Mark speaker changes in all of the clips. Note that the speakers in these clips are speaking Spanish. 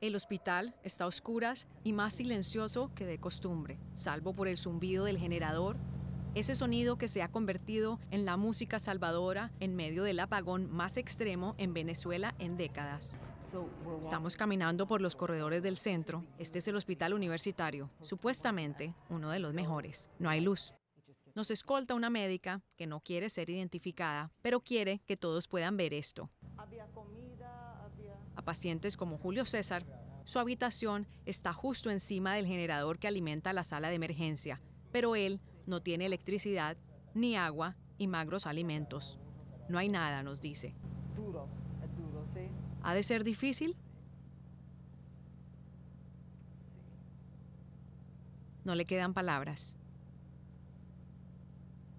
Speaker 1: El hospital está a oscuras y más silencioso que de costumbre, salvo por el zumbido del generador, ese sonido que se ha convertido en la música salvadora en medio del apagón más extremo en Venezuela en décadas. Estamos caminando por los corredores del centro. Este es el hospital universitario, supuestamente uno de los mejores. No hay luz. Nos escolta una médica que no quiere ser identificada, pero quiere que todos puedan ver esto. A pacientes como Julio César, su habitación está justo encima del generador que alimenta la sala de emergencia, pero él no tiene electricidad, ni agua y magros alimentos. No hay nada, nos dice. ¿Ha de ser difícil? No le quedan palabras.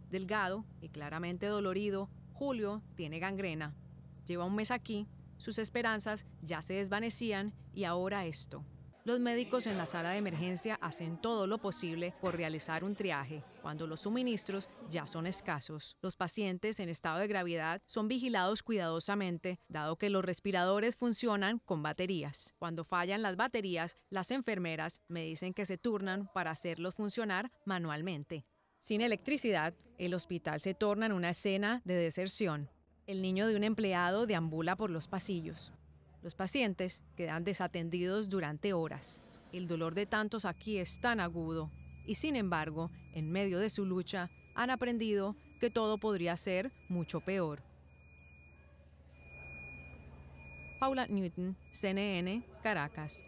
Speaker 1: Delgado y claramente dolorido, Julio tiene gangrena. Lleva un mes aquí sus esperanzas ya se desvanecían y ahora esto. Los médicos en la sala de emergencia hacen todo lo posible por realizar un triaje cuando los suministros ya son escasos. Los pacientes en estado de gravedad son vigilados cuidadosamente, dado que los respiradores funcionan con baterías. Cuando fallan las baterías, las enfermeras me dicen que se turnan para hacerlos funcionar manualmente. Sin electricidad, el hospital se torna en una escena de deserción. El niño de un empleado deambula por los pasillos. Los pacientes quedan desatendidos durante horas. El dolor de tantos aquí es tan agudo y sin embargo, en medio de su lucha, han aprendido que todo podría ser mucho peor. Paula Newton, CNN, Caracas.